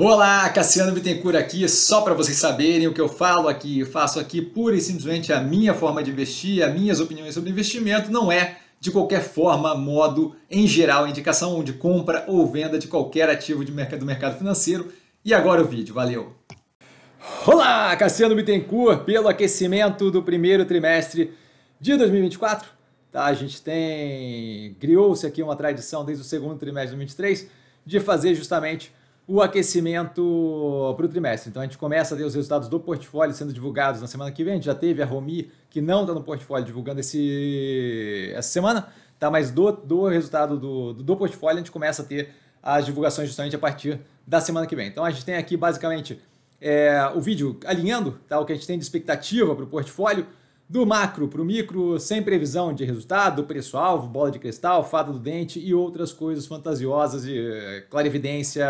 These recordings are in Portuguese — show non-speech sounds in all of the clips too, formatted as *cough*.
Olá, Cassiano Bittencourt aqui, só para vocês saberem o que eu falo aqui, eu faço aqui pura e simplesmente a minha forma de investir, as minhas opiniões sobre investimento, não é de qualquer forma, modo, em geral, indicação de compra ou venda de qualquer ativo de mercado, do mercado financeiro. E agora o vídeo, valeu! Olá, Cassiano Bittencourt, pelo aquecimento do primeiro trimestre de 2024. Tá, a gente tem, criou-se aqui uma tradição desde o segundo trimestre de 2023 de fazer justamente o aquecimento para o trimestre. Então a gente começa a ter os resultados do portfólio sendo divulgados na semana que vem. A gente já teve a Romi, que não está no portfólio, divulgando esse, essa semana, tá? mas do, do resultado do, do, do portfólio a gente começa a ter as divulgações justamente a partir da semana que vem. Então a gente tem aqui basicamente é, o vídeo alinhando tá? o que a gente tem de expectativa para o portfólio do macro para o micro, sem previsão de resultado, preço-alvo, bola de cristal, fada do dente e outras coisas fantasiosas e eh, clarividência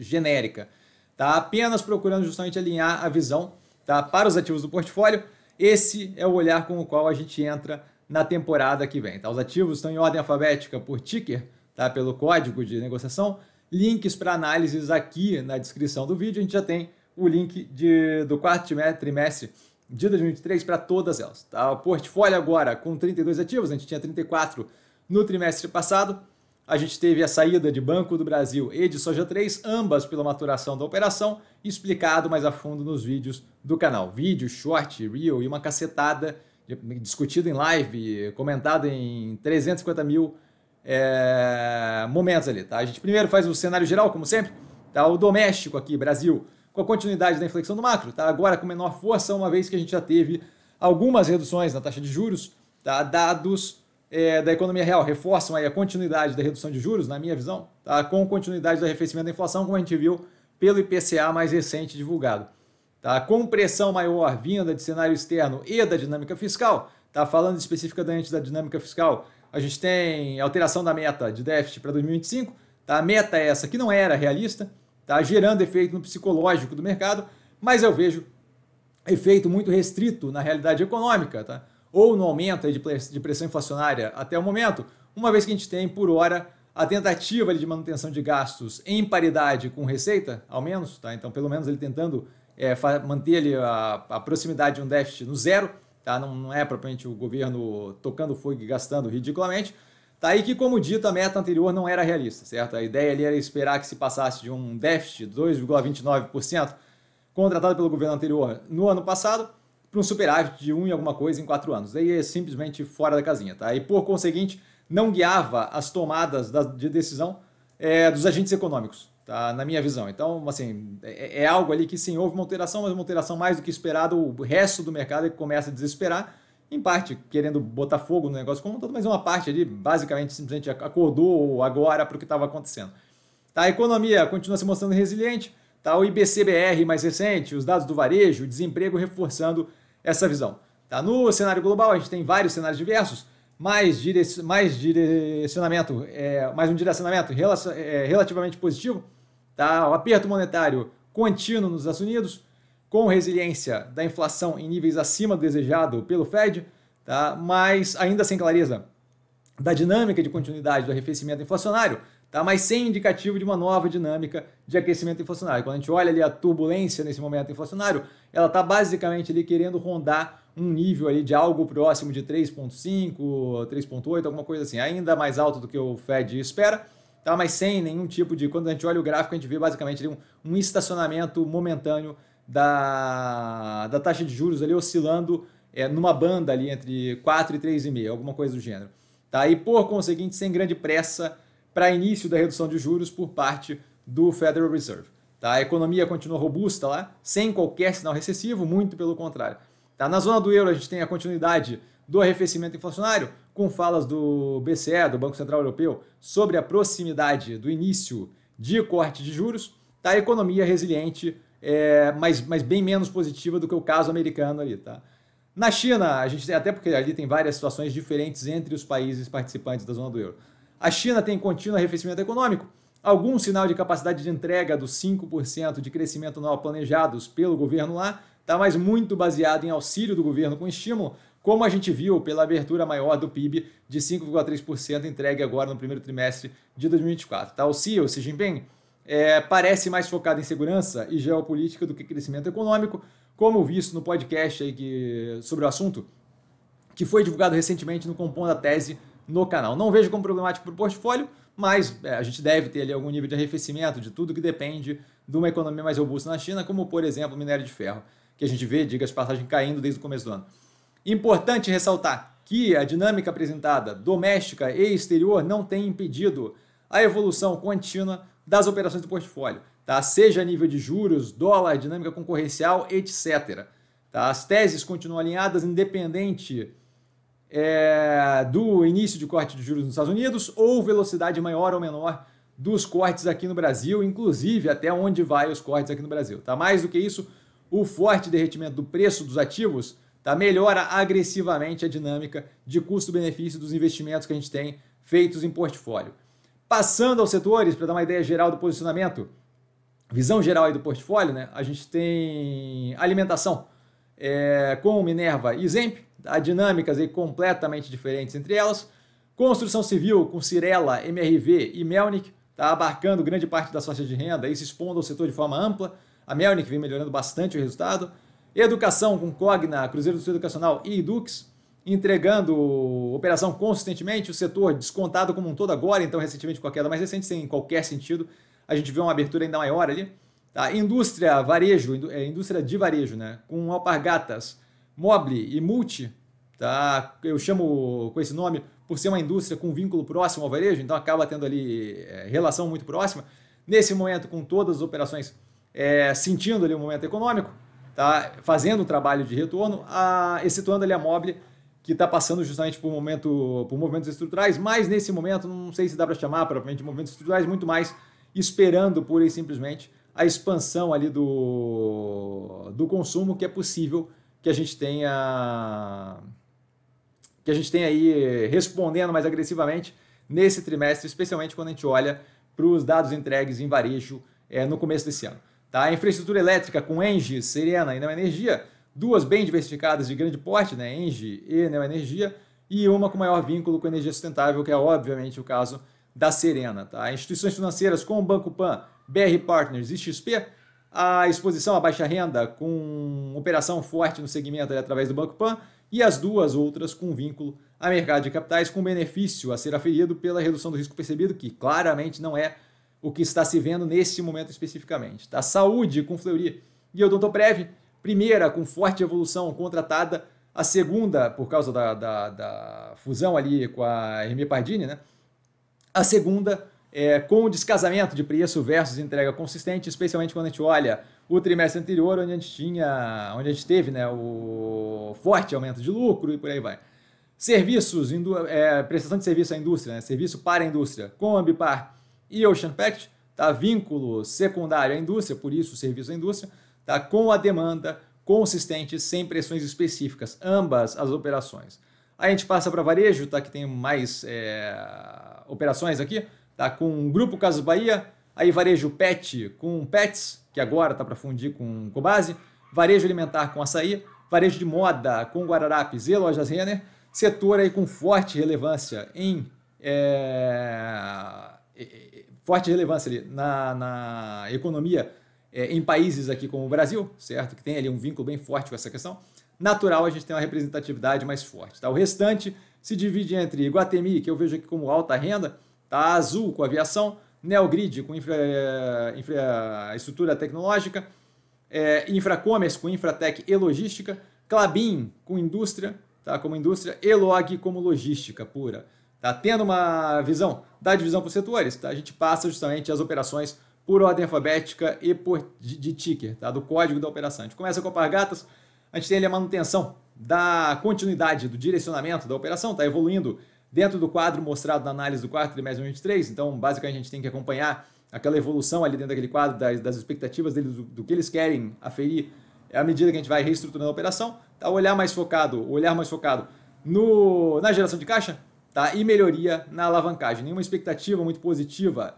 genérica. Tá? Apenas procurando justamente alinhar a visão tá? para os ativos do portfólio. Esse é o olhar com o qual a gente entra na temporada que vem. Tá? Os ativos estão em ordem alfabética por ticker, tá? pelo código de negociação. Links para análises aqui na descrição do vídeo. A gente já tem o link de, do quarto trimestre de 2023 para todas elas. Tá? O portfólio agora com 32 ativos, a gente tinha 34 no trimestre passado. A gente teve a saída de Banco do Brasil e de Soja 3, ambas pela maturação da operação, explicado mais a fundo nos vídeos do canal. Vídeo, short, reel e uma cacetada discutido em live, comentado em 350 mil é, momentos ali, tá? A gente primeiro faz o cenário geral, como sempre, tá? O doméstico aqui, Brasil, com a continuidade da inflexão do macro, tá? agora com menor força, uma vez que a gente já teve algumas reduções na taxa de juros, tá? dados é, da economia real reforçam aí a continuidade da redução de juros, na minha visão, tá? com continuidade do arrefecimento da inflação, como a gente viu pelo IPCA mais recente divulgado. Tá? Com pressão maior vinda de cenário externo e da dinâmica fiscal, tá? falando especificamente da dinâmica fiscal, a gente tem alteração da meta de déficit para 2025, tá? a meta é essa que não era realista, tá gerando efeito no psicológico do mercado, mas eu vejo efeito muito restrito na realidade econômica, tá? ou no aumento de pressão inflacionária até o momento, uma vez que a gente tem, por hora, a tentativa de manutenção de gastos em paridade com receita, ao menos, tá? então pelo menos ele tentando é, manter ali a, a, proximidade de um déficit no zero, tá? não, não é propriamente o governo tocando fogo e gastando ridiculamente, Tá aí que, como dito, a meta anterior não era realista, certo? A ideia ali era esperar que se passasse de um déficit de 2,29% contratado pelo governo anterior no ano passado para um superávit de 1 um e alguma coisa em 4 anos. Daí é simplesmente fora da casinha, tá? E por conseguinte, não guiava as tomadas da, de decisão é, dos agentes econômicos, tá? Na minha visão. Então, assim, é, é, é algo ali que sim, houve uma alteração, mas uma alteração mais do que esperada, o resto do mercado é que começa a desesperar em parte querendo botar fogo no negócio como um todo, mas uma parte ali basicamente simplesmente acordou agora para o que estava acontecendo. Tá, a economia continua se mostrando resiliente, tá, o IBCBR mais recente, os dados do varejo, desemprego reforçando essa visão. Tá, no cenário global, a gente tem vários cenários diversos, mais, dire mais direcionamento, é, mais um direcionamento é, relativamente positivo, tá, o aperto monetário contínuo nos Estados Unidos, com resiliência da inflação em níveis acima do desejado pelo Fed, tá? mas ainda sem clareza da dinâmica de continuidade do arrefecimento inflacionário, tá? mas sem indicativo de uma nova dinâmica de aquecimento inflacionário. Quando a gente olha ali a turbulência nesse momento inflacionário, ela está basicamente ali querendo rondar um nível ali de algo próximo de 3,5, 3,8, alguma coisa assim, ainda mais alto do que o Fed espera, tá? mas sem nenhum tipo de. Quando a gente olha o gráfico, a gente vê basicamente um, um estacionamento momentâneo da, da taxa de juros ali oscilando é, numa banda ali entre 4 e 3,5, alguma coisa do gênero. Tá? E por conseguinte, sem grande pressa para início da redução de juros por parte do Federal Reserve. Tá? A economia continua robusta lá, sem qualquer sinal recessivo, muito pelo contrário. Tá? Na zona do euro, a gente tem a continuidade do arrefecimento inflacionário, com falas do BCE, do Banco Central Europeu, sobre a proximidade do início de corte de juros. Tá? A economia resiliente é, mas, mas bem menos positiva do que o caso americano ali, tá? Na China, a gente até porque ali tem várias situações diferentes entre os países participantes da zona do euro. A China tem contínuo arrefecimento econômico, algum sinal de capacidade de entrega dos 5% de crescimento anual planejados pelo governo lá, tá mas muito baseado em auxílio do governo com estímulo, como a gente viu pela abertura maior do PIB de 5,3% entregue agora no primeiro trimestre de 2024. Tá? O CEO, Xi Jinping, é, parece mais focada em segurança e geopolítica do que crescimento econômico, como visto no podcast aí que, sobre o assunto, que foi divulgado recentemente no Compondo a Tese no canal. Não vejo como problemático para o portfólio, mas é, a gente deve ter ali algum nível de arrefecimento de tudo que depende de uma economia mais robusta na China, como por exemplo o minério de ferro, que a gente vê, diga de passagem, caindo desde o começo do ano. Importante ressaltar que a dinâmica apresentada, doméstica e exterior, não tem impedido a evolução contínua das operações do portfólio, tá? seja a nível de juros, dólar, dinâmica concorrencial, etc. Tá? As teses continuam alinhadas, independente é, do início de corte de juros nos Estados Unidos ou velocidade maior ou menor dos cortes aqui no Brasil, inclusive até onde vai os cortes aqui no Brasil. Tá? Mais do que isso, o forte derretimento do preço dos ativos tá? melhora agressivamente a dinâmica de custo-benefício dos investimentos que a gente tem feitos em portfólio. Passando aos setores, para dar uma ideia geral do posicionamento, visão geral aí do portfólio, né? a gente tem alimentação é, com Minerva e Zemp, há dinâmicas aí completamente diferentes entre elas. Construção civil com Cirela, MRV e Melnick, tá abarcando grande parte das faixas de renda e se expondo ao setor de forma ampla. A Melnick vem melhorando bastante o resultado. Educação com Cogna, Cruzeiro do Sul Educacional e Edux entregando operação consistentemente, o setor descontado como um todo agora, então recentemente com a queda mais recente, sem qualquer sentido, a gente vê uma abertura ainda maior ali. Tá? Indústria, varejo, é, indústria de varejo, né? com alpargatas, mobile e multi, tá? eu chamo com esse nome por ser uma indústria com vínculo próximo ao varejo, então acaba tendo ali é, relação muito próxima. Nesse momento, com todas as operações é, sentindo ali o um momento econômico, tá? fazendo um trabalho de retorno, a, excetuando ali a mobile, que está passando justamente por, momento, por movimentos estruturais, mas nesse momento, não sei se dá para chamar propriamente de movimentos estruturais, muito mais esperando pura e simplesmente a expansão ali do, do consumo que é possível que a gente tenha que a gente tenha aí respondendo mais agressivamente nesse trimestre, especialmente quando a gente olha para os dados entregues em varejo é, no começo desse ano. Tá? A infraestrutura elétrica com Engie, Serena e não Energia duas bem diversificadas de grande porte, né, Engie e Neoenergia, e uma com maior vínculo com energia sustentável, que é obviamente o caso da Serena. Tá? Instituições financeiras como o Banco Pan, BR Partners e XP, a exposição à baixa renda com operação forte no segmento através do Banco Pan, e as duas outras com vínculo a mercado de capitais, com benefício a ser aferido pela redução do risco percebido, que claramente não é o que está se vendo nesse momento especificamente. Tá? Saúde com Fleury e Odontoprev, primeira com forte evolução contratada, a segunda, por causa da, da, da fusão ali com a Hermie Pardini, né? A segunda é, com o descasamento de preço versus entrega consistente, especialmente quando a gente olha o trimestre anterior, onde a gente tinha, onde a gente teve né, o forte aumento de lucro e por aí vai. Serviços, é, prestação de serviço à indústria, né, serviço para a indústria, com Ambipar e Ocean Pact, tá? vínculo secundário à indústria, por isso serviço à indústria, tá? com a demanda, consistente, sem pressões específicas, ambas as operações. Aí a gente passa para varejo, tá? que tem mais é, operações aqui, tá? com o Grupo Casas Bahia, aí varejo pet com pets, que agora está para fundir com Cobase, varejo alimentar com açaí, varejo de moda com Guararapes e Lojas Renner, setor aí com forte relevância em é, forte relevância ali na, na economia é, em países aqui como o Brasil, certo? Que tem ali um vínculo bem forte com essa questão, natural a gente tem uma representatividade mais forte. Tá? O restante se divide entre Iguatemi, que eu vejo aqui como alta renda, tá? Azul com aviação, Neogrid com infra, infraestrutura tecnológica, é, Infracommerce com infratec e logística, Clabin com indústria, tá? Como indústria, e Log como logística pura. Tá tendo uma visão da divisão por setores, tá? A gente passa justamente as operações por ordem alfabética e por de, de ticker, tá? do código da operação. A gente começa com Pargatas, a gente tem ali a manutenção da continuidade do direcionamento da operação, está evoluindo dentro do quadro mostrado na análise do quarto trimestre de 2023, então basicamente a gente tem que acompanhar aquela evolução ali dentro daquele quadro, das, das expectativas deles, do, do, que eles querem aferir, à medida que a gente vai reestruturando a operação, tá? olhar mais focado, olhar mais focado no, na geração de caixa tá? e melhoria na alavancagem. Nenhuma expectativa muito positiva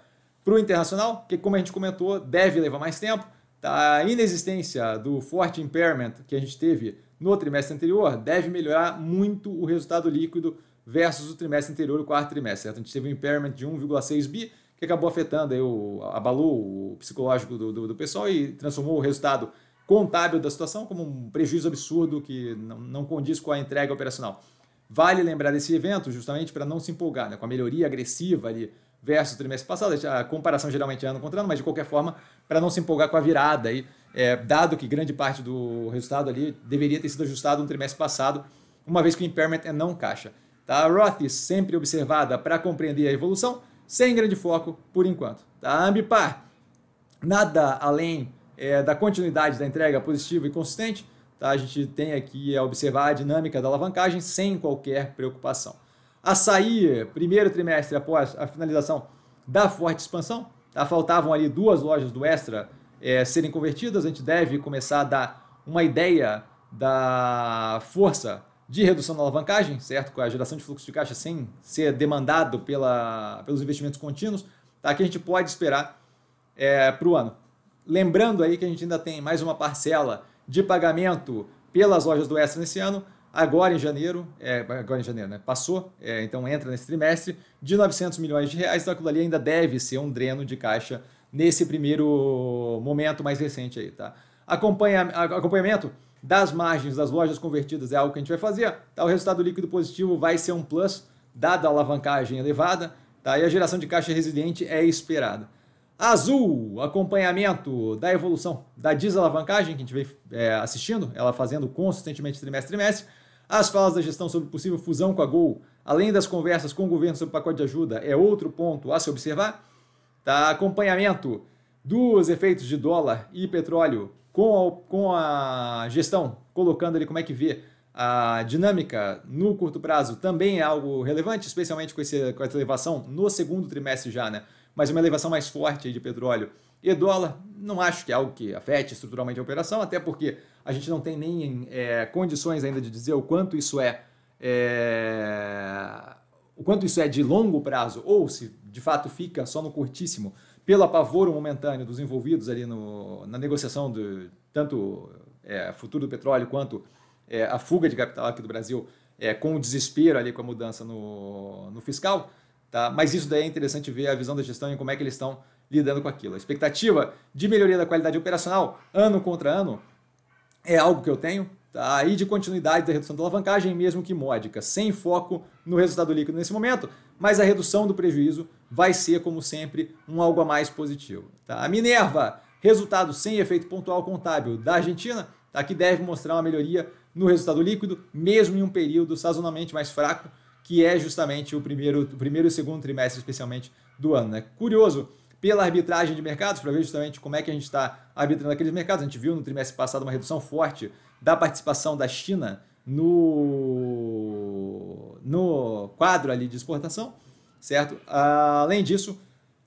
para o internacional, que como a gente comentou, deve levar mais tempo, tá, a inexistência do forte impairment que a gente teve no trimestre anterior deve melhorar muito o resultado líquido versus o trimestre anterior, o quarto trimestre. Certo? A gente teve um impairment de 1,6 bi, que acabou afetando, aí o, abalou o psicológico do, do, do, pessoal e transformou o resultado contábil da situação como um prejuízo absurdo que não, não condiz com a entrega operacional. Vale lembrar desse evento justamente para não se empolgar né? com a melhoria agressiva ali versus o trimestre passado, a comparação geralmente é ano contra ano, mas de qualquer forma, para não se empolgar com a virada, aí, é, dado que grande parte do resultado ali deveria ter sido ajustado no trimestre passado, uma vez que o impairment é não caixa. Tá? A Roth sempre observada para compreender a evolução, sem grande foco por enquanto. Tá? A Ambipar, nada além é, da continuidade da entrega positiva e consistente, tá? a gente tem aqui a observar a dinâmica da alavancagem sem qualquer preocupação. Açaí, primeiro trimestre após a finalização da forte expansão, tá? faltavam ali duas lojas do Extra é, serem convertidas, a gente deve começar a dar uma ideia da força de redução da alavancagem, certo? Com a geração de fluxo de caixa sem ser demandado pela, pelos investimentos contínuos, tá? que a gente pode esperar é, eh, para o ano. Lembrando aí que a gente ainda tem mais uma parcela de pagamento pelas lojas do Extra nesse ano, agora em janeiro, é, agora em janeiro, né? Passou, é, então entra nesse trimestre, de 900 milhões de reais, então aquilo ali ainda deve ser um dreno de caixa nesse primeiro momento mais recente aí, tá? Acompanha, acompanhamento das margens das lojas convertidas é algo que a gente vai fazer, tá? O resultado líquido positivo vai ser um plus, dada a alavancagem elevada, tá? E a geração de caixa resiliente é esperada. Azul, acompanhamento da evolução da desalavancagem que a gente vem é, assistindo, ela fazendo consistentemente trimestre trimestre, as falas da gestão sobre possível fusão com a Gol, além das conversas com o governo sobre o pacote de ajuda, é outro ponto a se observar. Tá, acompanhamento dos efeitos de dólar e petróleo com a, com a gestão, colocando ali como é que vê a dinâmica no curto prazo também é algo relevante, especialmente com, esse, com essa elevação no segundo trimestre já, né? Mas uma elevação mais forte de petróleo e dólar, não acho que é algo que afete estruturalmente a operação, até porque a gente não tem nem é, condições ainda de dizer o quanto isso é, é, o quanto isso é de longo prazo ou se de fato fica só no curtíssimo pelo apavoro momentâneo dos envolvidos ali no, na negociação do tanto é, futuro do petróleo quanto é, a fuga de capital aqui do Brasil é, com o desespero ali com a mudança no, no fiscal, tá? Mas isso daí é interessante ver a visão da gestão e como é que eles estão lidando com aquilo. A expectativa de melhoria da qualidade operacional ano contra ano é algo que eu tenho, tá? E de continuidade da redução da alavancagem, mesmo que módica, sem foco no resultado líquido nesse momento, mas a redução do prejuízo vai ser, como sempre, um algo a mais positivo. Tá? A Minerva, resultado sem efeito pontual contábil da Argentina, tá? que deve mostrar uma melhoria no resultado líquido, mesmo em um período sazonalmente mais fraco, que é justamente o primeiro, o primeiro e segundo trimestre, especialmente, do ano. Né? Curioso pela arbitragem de mercados, para ver justamente como é que a gente está arbitrando aqueles mercados. A gente viu no trimestre passado uma redução forte da participação da China no, no quadro ali de exportação, certo? Além disso,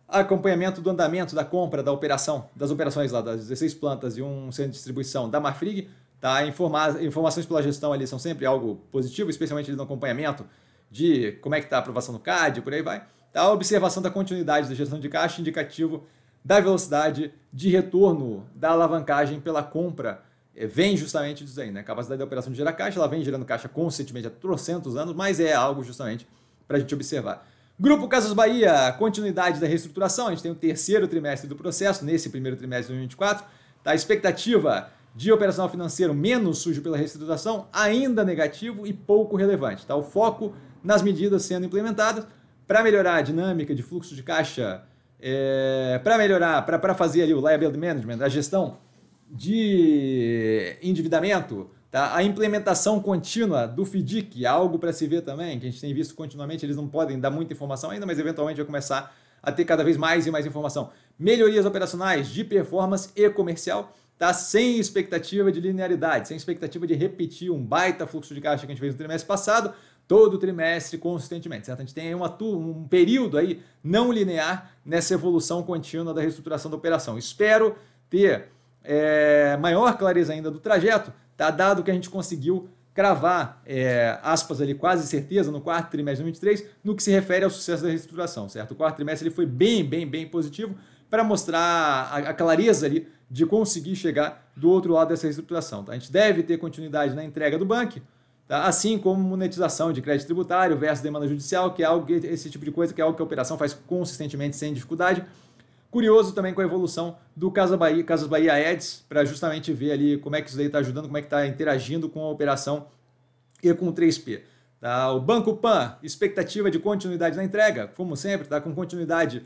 acompanhamento do andamento da compra da operação, das operações lá, das 16 plantas e um centro de distribuição da Marfrig, tá? Informar, informações pela gestão ali são sempre algo positivo, especialmente no acompanhamento de como é que está a aprovação do CAD, por aí vai. A observação da continuidade da gestão de caixa, indicativo da velocidade de retorno da alavancagem pela compra, é, vem justamente disso aí, né? A capacidade da operação de gerar caixa, ela vem gerando caixa constantemente há trocentos anos, mas é algo justamente para a gente observar. Grupo Casas Bahia, continuidade da reestruturação, a gente tem o terceiro trimestre do processo, nesse primeiro trimestre de 2024, tá? a expectativa de operacional financeiro menos sujo pela reestruturação, ainda negativo e pouco relevante. Tá? O foco nas medidas sendo implementadas, para melhorar a dinâmica de fluxo de caixa, é, para melhorar, para fazer ali o liability management, a gestão de endividamento, tá? a implementação contínua do FDIC, algo para se ver também, que a gente tem visto continuamente, eles não podem dar muita informação ainda, mas eventualmente vai começar a ter cada vez mais e mais informação. Melhorias operacionais de performance e comercial, tá? sem expectativa de linearidade, sem expectativa de repetir um baita fluxo de caixa que a gente fez no trimestre passado, todo trimestre, consistentemente, certo? A gente tem uma, um período aí não linear nessa evolução contínua da reestruturação da operação. Espero ter é, maior clareza ainda do trajeto, tá? dado que a gente conseguiu cravar, é, aspas ali, quase certeza, no quarto trimestre de 2023, no que se refere ao sucesso da reestruturação, certo? O quarto trimestre ele foi bem, bem, bem positivo para mostrar a, a clareza ali de conseguir chegar do outro lado dessa reestruturação. Tá? A gente deve ter continuidade na entrega do banco, Tá? Assim como monetização de crédito tributário versus demanda judicial, que é algo que, esse tipo de coisa, que é algo que a operação faz consistentemente sem dificuldade. Curioso também com a evolução do Casa Bahia, Casas Bahia Eds para justamente ver ali como é que isso aí está ajudando, como é que está interagindo com a operação e com o 3P. Tá? O Banco Pan, expectativa de continuidade na entrega, como sempre, está com continuidade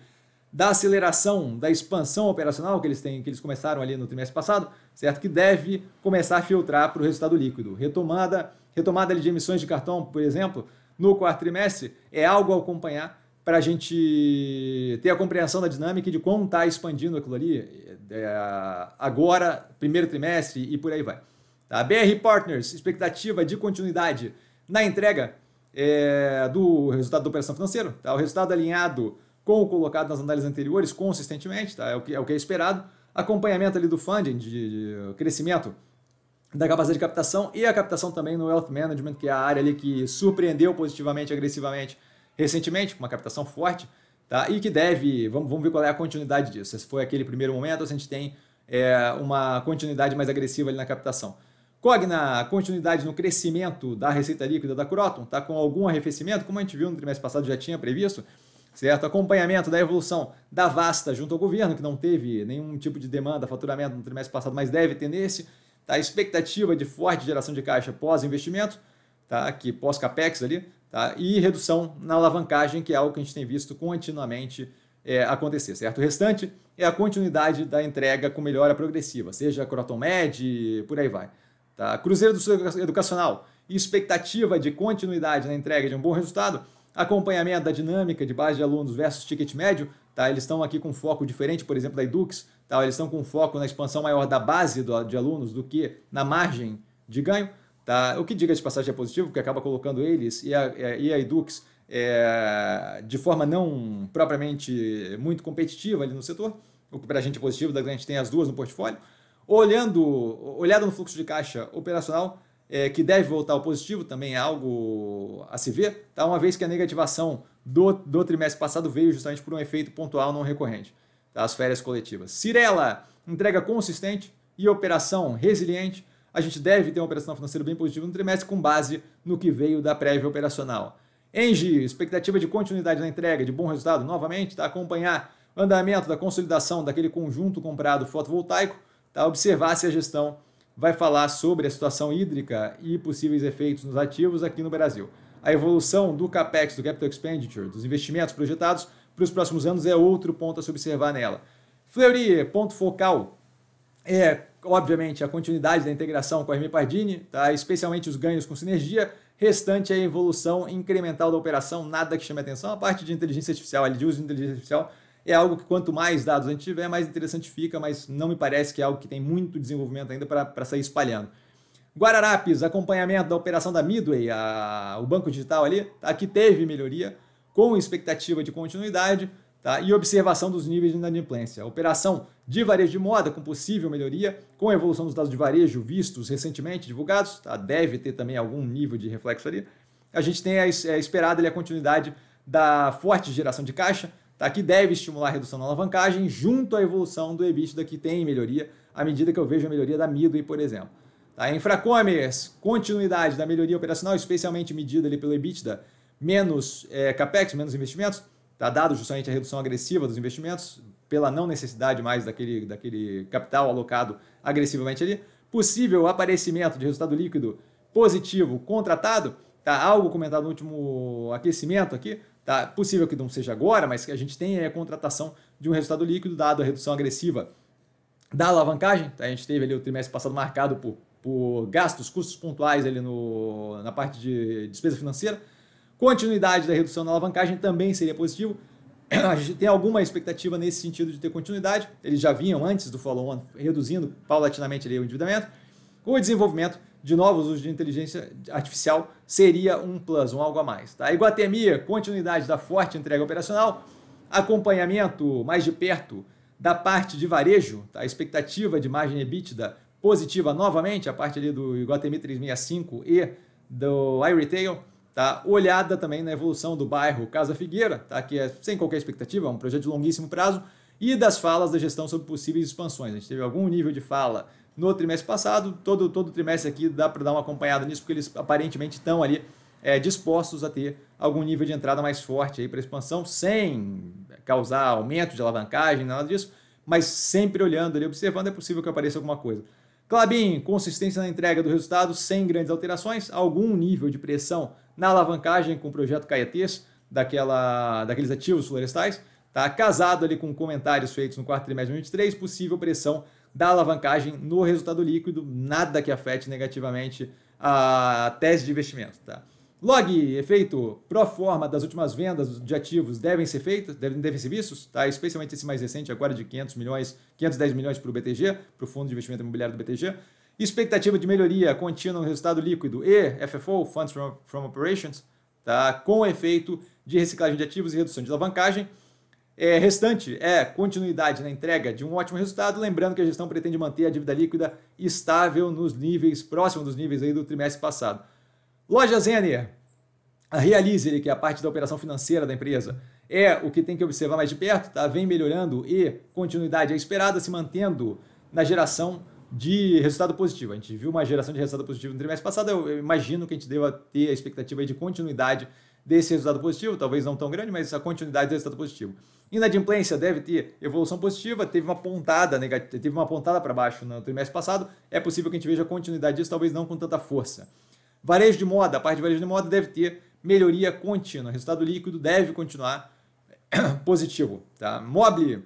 da aceleração, da expansão operacional que eles têm, que eles começaram ali no trimestre passado, certo? Que deve começar a filtrar para o resultado líquido. Retomada retomada de emissões de cartão, por exemplo, no quarto trimestre, é algo a acompanhar para a gente ter a compreensão da dinâmica e de como está expandindo aquilo ali é, agora, primeiro trimestre e por aí vai. Tá? BR Partners, expectativa de continuidade na entrega é, do resultado da operação financeira. Tá? O resultado alinhado com o colocado nas análises anteriores consistentemente, tá? é, o que, é o que é esperado. Acompanhamento ali do funding, de, de crescimento da capacidade de captação e a captação também no wealth management, que é a área ali que surpreendeu positivamente, agressivamente recentemente, uma captação forte, tá? E que deve, vamos, vamos ver qual é a continuidade disso. Se foi aquele primeiro momento, ou se a gente tem é, uma continuidade mais agressiva ali na captação. Cogna, continuidade no crescimento da receita líquida da Croton, tá com algum arrefecimento, como a gente viu no trimestre passado, já tinha previsto, certo? Acompanhamento da evolução da Vasta junto ao governo, que não teve nenhum tipo de demanda, faturamento no trimestre passado, mas deve ter nesse. Tá? A expectativa de forte geração de caixa pós-investimento, tá? que pós-capex ali, tá? e redução na alavancagem, que é algo que a gente tem visto continuamente é, acontecer, certo? O restante é a continuidade da entrega com melhora progressiva, seja Croton Med, por aí vai. Tá? Cruzeiro do Sul Educacional, expectativa de continuidade na entrega de um bom resultado, acompanhamento da dinâmica de base de alunos versus ticket médio, Tá? Eles estão aqui com foco diferente, por exemplo, da Edux. Tá? Eles estão com foco na expansão maior da base do, de alunos do que na margem de ganho. Tá? O que diga de passagem é positivo, porque acaba colocando eles e a, é, e a Edux é, de forma não propriamente muito competitiva ali no setor, o que para a gente é positivo, da gente tem as duas no portfólio. Olhando, olhado no fluxo de caixa operacional, é, que deve voltar ao positivo, também é algo a se ver, tá? uma vez que a negativação do, do trimestre passado veio justamente por um efeito pontual não recorrente, tá? as férias coletivas. Cirela, entrega consistente e operação resiliente. A gente deve ter uma operação financeira bem positiva no trimestre com base no que veio da prévia operacional. Engie, expectativa de continuidade na entrega, de bom resultado, novamente, tá? acompanhar andamento da consolidação daquele conjunto comprado fotovoltaico, tá? observar se a gestão vai falar sobre a situação hídrica e possíveis efeitos nos ativos aqui no Brasil. A evolução do CAPEX, do Capital Expenditure, dos investimentos projetados para os próximos anos é outro ponto a se observar nela. Fleury, ponto focal, é, obviamente, a continuidade da integração com a Hermie Pardini, tá? especialmente os ganhos com sinergia, restante é a evolução incremental da operação, nada que chame atenção, a parte de inteligência artificial, ali, de uso de inteligência artificial, é algo que quanto mais dados a gente tiver, mais interessante fica, mas não me parece que é algo que tem muito desenvolvimento ainda para sair espalhando. Guararapes, acompanhamento da operação da Midway, a, o banco digital ali, tá, que teve melhoria, com expectativa de continuidade tá, e observação dos níveis de inadimplência. Operação de varejo de moda com possível melhoria, com a evolução dos dados de varejo vistos recentemente divulgados, tá, deve ter também algum nível de reflexo ali. A gente tem a, a esperada ali, a continuidade da forte geração de caixa, tá? que deve estimular a redução da alavancagem junto à evolução do EBITDA que tem melhoria, à medida que eu vejo a melhoria da Midway, por exemplo. Tá? Fracomers, continuidade da melhoria operacional, especialmente medida ali pelo EBITDA, menos é, CAPEX, menos investimentos, tá dado justamente a redução agressiva dos investimentos, pela não necessidade mais daquele, daquele capital alocado agressivamente ali. Possível aparecimento de resultado líquido positivo contratado, tá algo comentado no último aquecimento aqui, Tá? Possível que não seja agora, mas que a gente tenha a contratação de um resultado líquido, dado a redução agressiva da alavancagem. Tá? A gente teve ali o trimestre passado marcado por, por gastos, custos pontuais ali no, na parte de despesa financeira. Continuidade da redução da alavancagem também seria positivo. *clears throat* A gente tem alguma expectativa nesse sentido de ter continuidade. Eles já vinham antes do follow-on reduzindo paulatinamente ali o endividamento. O desenvolvimento de novos usos de inteligência artificial seria um plus, um algo a mais. Tá? Iguatemi, continuidade da forte entrega operacional, acompanhamento mais de perto da parte de varejo, tá? a expectativa de margem da positiva novamente, a parte ali do Iguatemi 365 e do iRetail, tá? olhada também na evolução do bairro Casa Figueira, tá? que é sem qualquer expectativa, é um projeto de longuíssimo prazo, e das falas da gestão sobre possíveis expansões. A gente teve algum nível de fala no trimestre passado. Todo, todo trimestre aqui dá para dar uma acompanhada nisso, porque eles aparentemente estão ali é, dispostos a ter algum nível de entrada mais forte para expansão, sem causar aumento de alavancagem, nada disso, mas sempre olhando ali, observando, é possível que apareça alguma coisa. Clabin, consistência na entrega do resultado sem grandes alterações, algum nível de pressão na alavancagem com o projeto Caetés, daquela, daqueles ativos florestais, tá? casado ali com comentários feitos no quarto trimestre de 2023, possível pressão da alavancagem no resultado líquido, nada que afete negativamente a tese de investimento. Tá? Log, efeito, pro forma das últimas vendas de ativos devem ser feitas, devem, devem ser vistos, tá? especialmente esse mais recente, agora de 500 milhões, 510 milhões para o BTG, para o Fundo de Investimento Imobiliário do BTG. Expectativa de melhoria contínua no resultado líquido e FFO, Funds from, from Operations, tá? com efeito de reciclagem de ativos e redução de alavancagem. É, restante é continuidade na entrega de um ótimo resultado, lembrando que a gestão pretende manter a dívida líquida estável nos níveis, próximo dos níveis aí do trimestre passado. Loja Zener, a Realize, que é a parte da operação financeira da empresa, é o que tem que observar mais de perto, tá? vem melhorando e continuidade é esperada, se mantendo na geração de resultado positivo. A gente viu uma geração de resultado positivo no trimestre passado, eu imagino que a gente deva ter a expectativa de continuidade desse resultado positivo, talvez não tão grande, mas a continuidade do resultado positivo. Inadimplência deve ter evolução positiva, teve uma pontada negativa, teve uma pontada para baixo no trimestre passado. É possível que a gente veja continuidade disso, talvez não com tanta força. Varejo de moda, a parte de varejo de moda deve ter melhoria contínua. O resultado líquido deve continuar *clears throat* positivo. Tá? Mobile,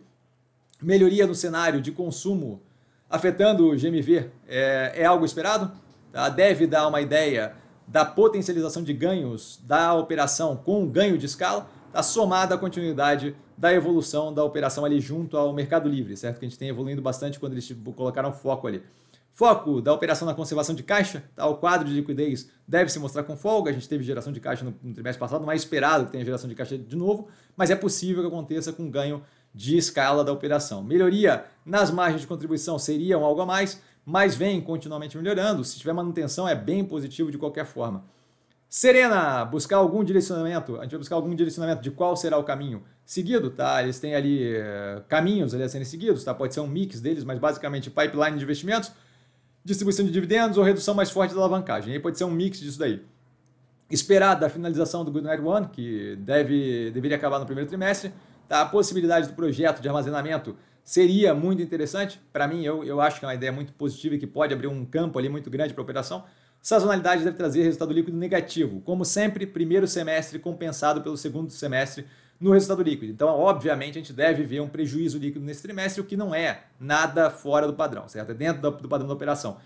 melhoria no cenário de consumo afetando o GMV é, é algo esperado? Tá? Deve dar uma ideia da potencialização de ganhos da operação com ganho de escala, tá? somada à continuidade da evolução da operação ali junto ao Mercado Livre, certo? Que a gente tem evoluindo bastante quando eles tipo, colocaram foco ali. Foco da operação na conservação de caixa, tá? o quadro de liquidez deve se mostrar com folga. A gente teve geração de caixa no, no trimestre passado, não é esperado que tenha geração de caixa de novo, mas é possível que aconteça com ganho de escala da operação. Melhoria nas margens de contribuição seria algo a mais, mas vem continuamente melhorando. Se tiver manutenção, é bem positivo de qualquer forma. Serena, buscar algum direcionamento. A gente vai buscar algum direcionamento de qual será o caminho seguido, tá? Eles têm ali uh, caminhos ali a serem seguidos, tá? Pode ser um mix deles, mas basicamente pipeline de investimentos, distribuição de dividendos ou redução mais forte da alavancagem. Aí pode ser um mix disso daí. Esperar da finalização do Good Night One, que deve, deveria acabar no primeiro trimestre, tá? A possibilidade do projeto de armazenamento seria muito interessante. Para mim, eu, eu acho que é uma ideia muito positiva e que pode abrir um campo ali muito grande para operação. Sazonalidade deve trazer resultado líquido negativo, como sempre, primeiro semestre compensado pelo segundo semestre no resultado líquido. Então, obviamente, a gente deve ver um prejuízo líquido nesse trimestre, o que não é nada fora do padrão, certo? É dentro do padrão da operação.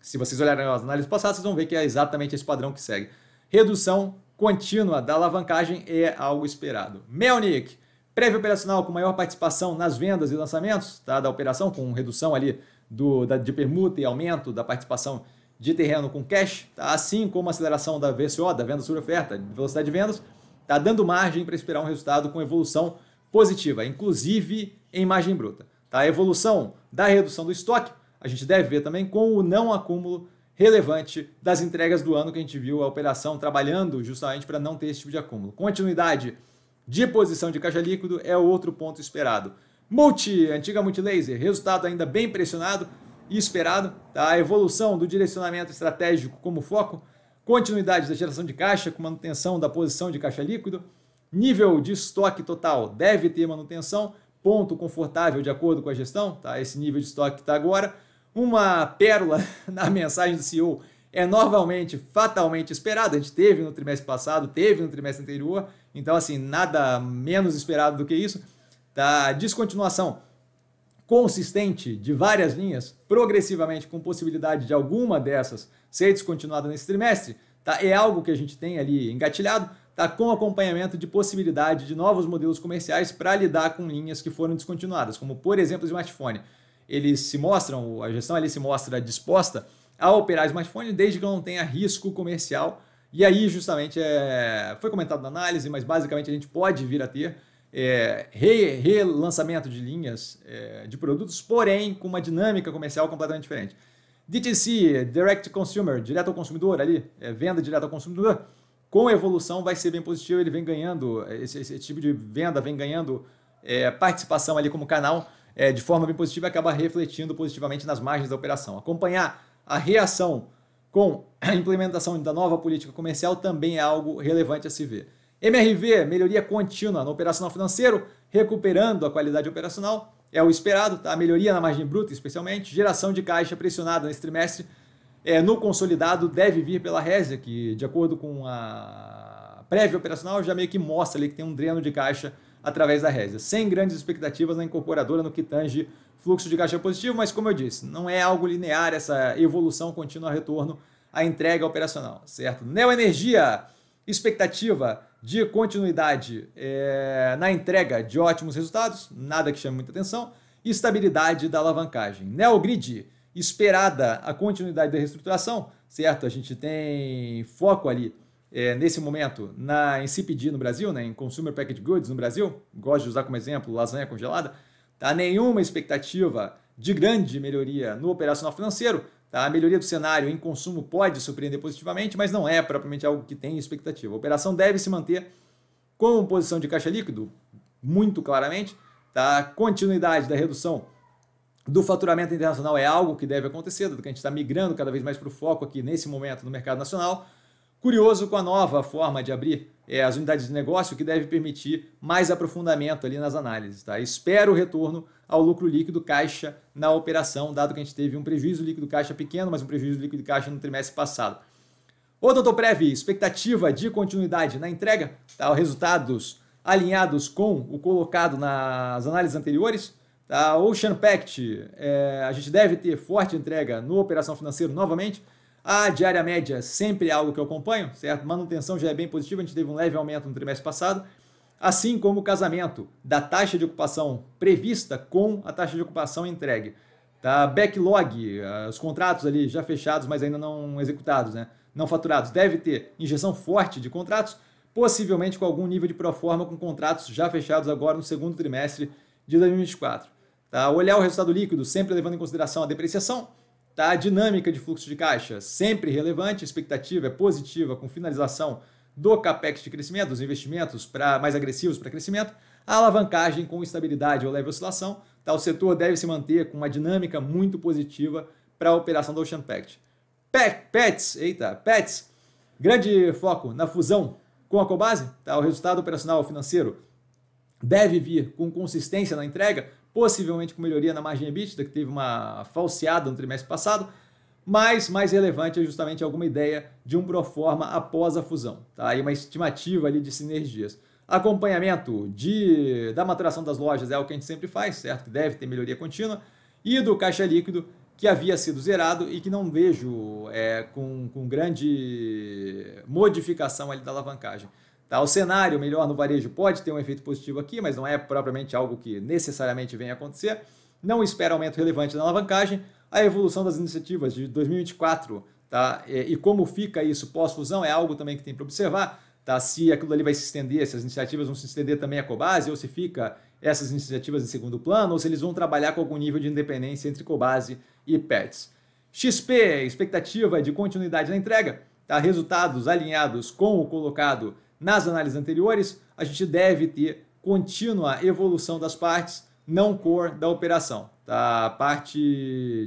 Se vocês olharem as análises passadas, vocês vão ver que é exatamente esse padrão que segue. Redução contínua da alavancagem é algo esperado. Melnick, prévio operacional com maior participação nas vendas e lançamentos tá, da operação, com redução ali do, da, de permuta e aumento da participação de terreno com cash, tá? assim como a aceleração da VCO, da venda sobre oferta, de velocidade de vendas, está dando margem para esperar um resultado com evolução positiva, inclusive em margem bruta. Tá? A evolução da redução do estoque a gente deve ver também com o não acúmulo relevante das entregas do ano que a gente viu a operação trabalhando justamente para não ter esse tipo de acúmulo. Continuidade de posição de caixa líquido é outro ponto esperado. Multi, antiga Multilaser, resultado ainda bem pressionado, e esperado, tá? a evolução do direcionamento estratégico como foco, continuidade da geração de caixa com manutenção da posição de caixa líquido, nível de estoque total deve ter manutenção, ponto confortável de acordo com a gestão, tá? esse nível de estoque está agora. Uma pérola *laughs* na mensagem do CEO é normalmente fatalmente esperado. A gente teve no trimestre passado, teve no trimestre anterior, então assim, nada menos esperado do que isso. Da tá? descontinuação consistente de várias linhas, progressivamente com possibilidade de alguma dessas ser descontinuada nesse trimestre, tá? É algo que a gente tem ali engatilhado, tá com acompanhamento de possibilidade de novos modelos comerciais para lidar com linhas que foram descontinuadas, como por exemplo o smartphone. Eles se mostram, a gestão ali se mostra disposta a operar smartphone desde que não tenha risco comercial. E aí, justamente, é... foi comentado na análise, mas basicamente a gente pode vir a ter é, relançamento de linhas é, de produtos, porém com uma dinâmica comercial completamente diferente. DTC, Direct Consumer, direto ao consumidor ali, é, venda direto ao consumidor, com evolução vai ser bem positivo, ele vem ganhando, é, esse, esse tipo de venda vem ganhando é, participação ali como canal é, de forma bem positiva e acaba refletindo positivamente nas margens da operação. Acompanhar a reação com a implementação da nova política comercial também é algo relevante a se ver. MRV, melhoria contínua no operacional financeiro, recuperando a qualidade operacional, é o esperado, tá? A melhoria na margem bruta, especialmente. Geração de caixa pressionada nesse trimestre é, no consolidado deve vir pela Resia, que de acordo com a prévia operacional já meio que mostra ali que tem um dreno de caixa através da Resia. Sem grandes expectativas na incorporadora no que tange fluxo de caixa positivo, mas como eu disse, não é algo linear essa evolução contínua retorno à entrega operacional, certo? Neo Energia Expectativa de continuidade é, na entrega de ótimos resultados, nada que chame muita atenção. Estabilidade da alavancagem. Neogrid, esperada a continuidade da reestruturação, certo? A gente tem foco ali é, nesse momento na, em CPG no Brasil, né, em Consumer Packaged Goods no Brasil, gosto de usar como exemplo lasanha congelada, tá? nenhuma expectativa de grande melhoria no operacional financeiro, a melhoria do cenário em consumo pode surpreender positivamente, mas não é propriamente algo que tem expectativa. A operação deve se manter com posição de caixa líquido, muito claramente. Tá? Continuidade da redução do faturamento internacional é algo que deve acontecer, dado que a gente está migrando cada vez mais para o foco aqui nesse momento no mercado nacional curioso com a nova forma de abrir é, as unidades de negócio que deve permitir mais aprofundamento ali nas análises. Tá? Espero o retorno ao lucro líquido caixa na operação, dado que a gente teve um prejuízo líquido caixa pequeno, mas um prejuízo líquido caixa no trimestre passado. Ô, doutor Prev, expectativa de continuidade na entrega, tá? resultados alinhados com o colocado nas análises anteriores. Tá? Ocean Pact, é, a gente deve ter forte entrega no operação financeira novamente. A diária média sempre é algo que eu acompanho, certo? Manutenção já é bem positiva, a gente teve um leve aumento no trimestre passado, assim como o casamento da taxa de ocupação prevista com a taxa de ocupação entregue. Tá? Backlog, eh, os contratos ali já fechados, mas ainda não executados, né? não faturados, deve ter injeção forte de contratos, possivelmente com algum nível de proforma com contratos já fechados agora no segundo trimestre de 2024. Tá? Olhar o resultado líquido, sempre levando em consideração a depreciação, Tá? A dinâmica de fluxo de caixa, sempre relevante, a expectativa é positiva com finalização do capex de crescimento, dos investimentos para mais agressivos para crescimento, a alavancagem com estabilidade ou leve oscilação, tá? o setor deve se manter com uma dinâmica muito positiva para a operação do Ocean Pact. Pet, pets, eita, Pets, grande foco na fusão com a Cobase, tá? o resultado operacional financeiro deve vir com consistência na entrega, possivelmente com melhoria na margem EBITDA, que teve uma falseada no trimestre passado, mas mais relevante é justamente alguma ideia de um proforma após a fusão, tá? E uma estimativa ali de sinergias. Acompanhamento de, da maturação das lojas é o que a gente sempre faz, certo? Que deve ter melhoria contínua, e do caixa líquido, que havia sido zerado e que não vejo é, com, com grande modificação ali da alavancagem. Tá? O cenário melhor no varejo pode ter um efeito positivo aqui, mas não é propriamente algo que necessariamente venha acontecer. Não espera aumento relevante na alavancagem. A evolução das iniciativas de 2024 tá? e, é, e como fica isso pós-fusão é algo também que tem para observar. Tá? Se aquilo ali vai se estender, se as iniciativas vão se estender também a Cobase, ou se fica essas iniciativas em segundo plano, ou se eles vão trabalhar com algum nível de independência entre Cobase e Pets. XP, expectativa de continuidade na entrega, tá? resultados alinhados com o colocado nas análises anteriores, a gente deve ter contínua evolução das partes não core da operação, tá? Parte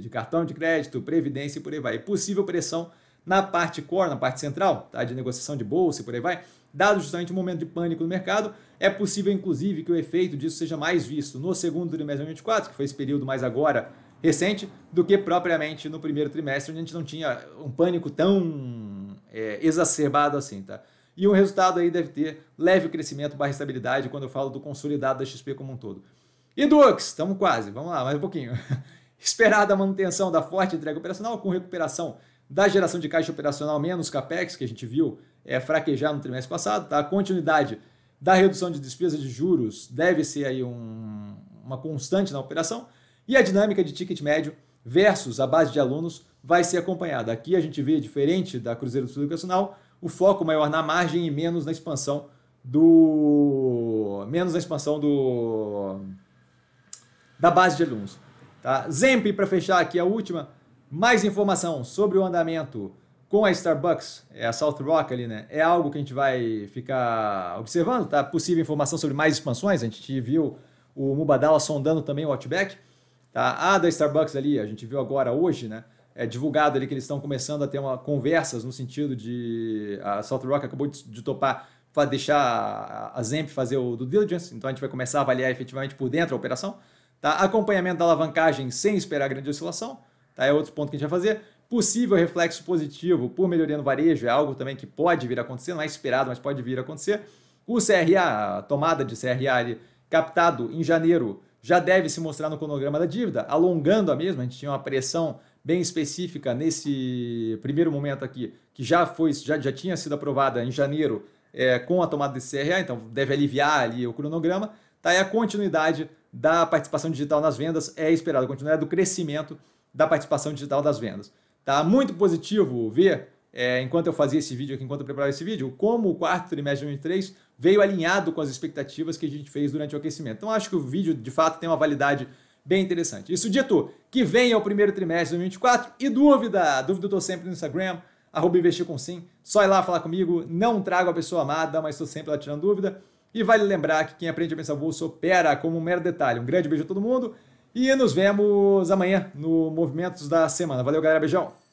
de cartão de crédito, previdência e por aí vai. E possível pressão na parte core, na parte central, tá? De negociação de bolsa e por aí vai. Dado justamente o momento de pânico no mercado, é possível, inclusive, que o efeito disso seja mais visto no segundo trimestre de 2024, que foi esse período mais agora recente, do que propriamente no primeiro trimestre, onde a gente não tinha um pânico tão é, exacerbado assim, tá? E o resultado aí deve ter leve crescimento barra estabilidade quando eu falo do consolidado da XP como um todo. E Dux, estamos quase, vamos lá, mais um pouquinho. *laughs* Esperada manutenção da forte entrega operacional com recuperação da geração de caixa operacional menos CAPEX, que a gente viu é, fraquejar no trimestre passado, tá? A continuidade da redução de despesa de juros deve ser aí um, uma constante na operação e a dinâmica de ticket médio versus a base de alunos vai ser acompanhada. Aqui a gente vê, diferente da Cruzeiro do Sul Educacional, o foco maior na margem e menos na expansão do menos na expansão do da base de alunos. Tá? Zemp para fechar aqui a última, mais informação sobre o andamento com a Starbucks, é a South Rock ali, né? É algo que a gente vai ficar observando, tá? Possível informação sobre mais expansões, a gente viu o Mubadala sondando também o Outback, tá? A da Starbucks ali, a gente viu agora hoje, né? é, divulgado ali que eles estão começando a ter uma, conversas no sentido de a South Rock acabou de, de topar para deixar a, Zemp fazer o due diligence, então a gente vai começar a avaliar efetivamente por dentro a operação. Tá? Acompanhamento da alavancagem sem esperar grande oscilação, tá? é outro ponto que a gente vai fazer. Possível reflexo positivo por melhoria no varejo é algo também que pode vir a acontecer, não é esperado, mas pode vir a acontecer. O CRA, a tomada de CRA ali, captado em janeiro, já deve se mostrar no cronograma da dívida, alongando a mesma. A gente tinha uma pressão bem específica nesse primeiro momento aqui, que já foi, já, já tinha sido aprovada em janeiro é, com a tomada desse CRA, então deve aliviar ali o cronograma. Tá, e é a continuidade da participação digital nas vendas é esperada, a continuidade é do crescimento da participação digital das vendas. Tá muito positivo ver, é, enquanto eu fazia esse vídeo aqui, enquanto eu preparava esse vídeo, como o quarto trimestre de 2023 veio alinhado com as expectativas que a gente fez durante o aquecimento. Então acho que o vídeo de fato tem uma validade bem interessante. Isso dito, que vem é o primeiro trimestre de 2024 e dúvida, dúvida eu tô sempre no Instagram, arroba investir com sim, só ir lá falar comigo, não trago a pessoa amada, mas estou sempre lá tirando dúvida. E vale lembrar que quem aprende a pensar bolsa opera como um mero detalhe. Um grande beijo a todo mundo e nos vemos amanhã no Movimentos da Semana. Valeu, galera, beijão!